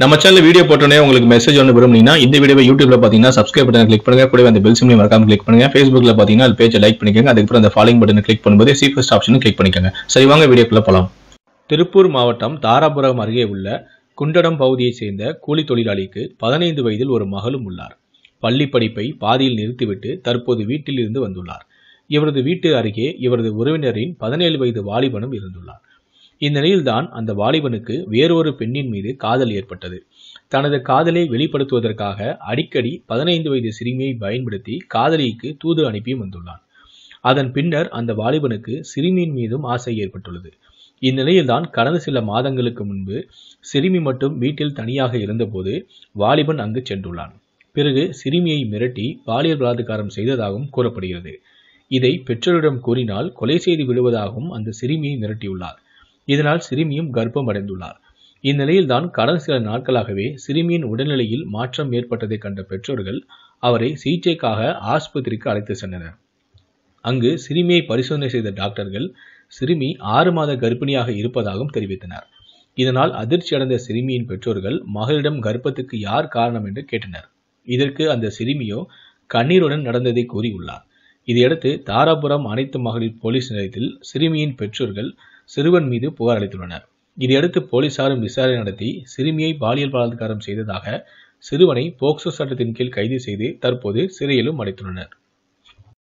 நம்ம channel video போட்டோன்னே உங்களுக்கு மெசேஜ் ஒன்று விரும்புனீங்கன்னா இந்த வீடியோ யூடியூப்ல பார்த்தீங்கன்னா சப்ஸ்கிரைப் பட்டன் கிளிக் பண்ணுங்க கூட அந்த பெல் சிம்லையும் மறக்காம கிளிக் பண்ணுங்க ஃபேஸ்புக்ல பார்த்தீங்கன்னா அது பேஜை லைக் பண்ணிக்கோங்க அதுக்கப்புறம் அந்த ஃபாலோ பட்டன் கிளிக் பண்ணும்போது சி ஃபர்ஸ்ட் ஆப்ஷன் கிளிக் பண்ணிக்கோங்க சரி வாங்க வீடியோக்குள்ள போகலாம் திருப்பூர் மாவட்டம் தாராபுரம் அருகே உள்ள குண்டடம் பகுதியைச் சேர்ந்த கூலி தொழிலாளிக்கு பதினைந்து வயதில் ஒரு மகளும் உள்ளார் பள்ளி படிப்பை பாதியில் நிறுத்திவிட்டு தற்போது வீட்டில் இருந்து வந்துள்ளார் இவரது வீட்டு அருகே இவரது உறவினரின் பதினேழு வயது வாலிபனும் இருந்துள்ளார் இந்நிலையில்தான் அந்த வாலிபனுக்கு வேறொரு பெண்ணின் மீது காதல் ஏற்பட்டது தனது காதலை வெளிப்படுத்துவதற்காக அடிக்கடி பதினைந்து வயது சிறுமியை பயன்படுத்தி காதலிக்கு தூது அனுப்பியும் வந்துள்ளான் அதன் பின்னர் அந்த வாலிபனுக்கு சிறுமியின் மீதும் ஆசை ஏற்பட்டுள்ளது இந்நிலையில்தான் கடந்த சில மாதங்களுக்கு முன்பு சிறுமி மட்டும் வீட்டில் தனியாக இருந்தபோது வாலிபன் அங்கு சென்றுள்ளான் பிறகு சிறுமியை மிரட்டி பாலியல் பலாத்காரம் செய்ததாகவும் கூறப்படுகிறது இதை பெற்றோரிடம் கூறினால் கொலை செய்து விடுவதாகவும் அந்த சிறுமியை மிரட்டியுள்ளார் இதனால் சிறுமியும் கர்ப்பம் அடைந்துள்ளார் இந்நிலையில்தான் கடந்த சில நாட்களாகவே சிறுமியின் உடல்நிலையில் மாற்றம் ஏற்பட்டதை கண்ட பெற்றோர்கள் அவரை சிகிச்சைக்காக ஆஸ்பத்திரிக்கு அழைத்து சென்றனர் அங்கு சிறுமியை பரிசோதனை செய்த டாக்டர்கள் சிறுமி ஆறு மாத கர்ப்பிணியாக இருப்பதாகவும் தெரிவித்தனர் இதனால் அதிர்ச்சி அடைந்த சிறுமியின் பெற்றோர்கள் மகளிடம் கர்ப்பத்துக்கு யார் காரணம் என்று கேட்டனர் இதற்கு அந்த சிறுமியோ கண்ணீருடன் நடந்ததை கூறியுள்ளார் இதையடுத்து தாராபுரம் அனைத்து மகளிர் போலீஸ் நிலையத்தில் சிறுமியின் பெற்றோர்கள் சிறுவன் மீது புகார் அளித்துள்ளனர் இதையடுத்து போலீசாரும் விசாரணை நடத்தி சிறுமியை பாலியல் பலாத்காரம் செய்ததாக சிறுவனை போக்சோ சட்டத்தின் கீழ் கைது செய்து தற்போது சிறையிலும் அடைத்துள்ளனர்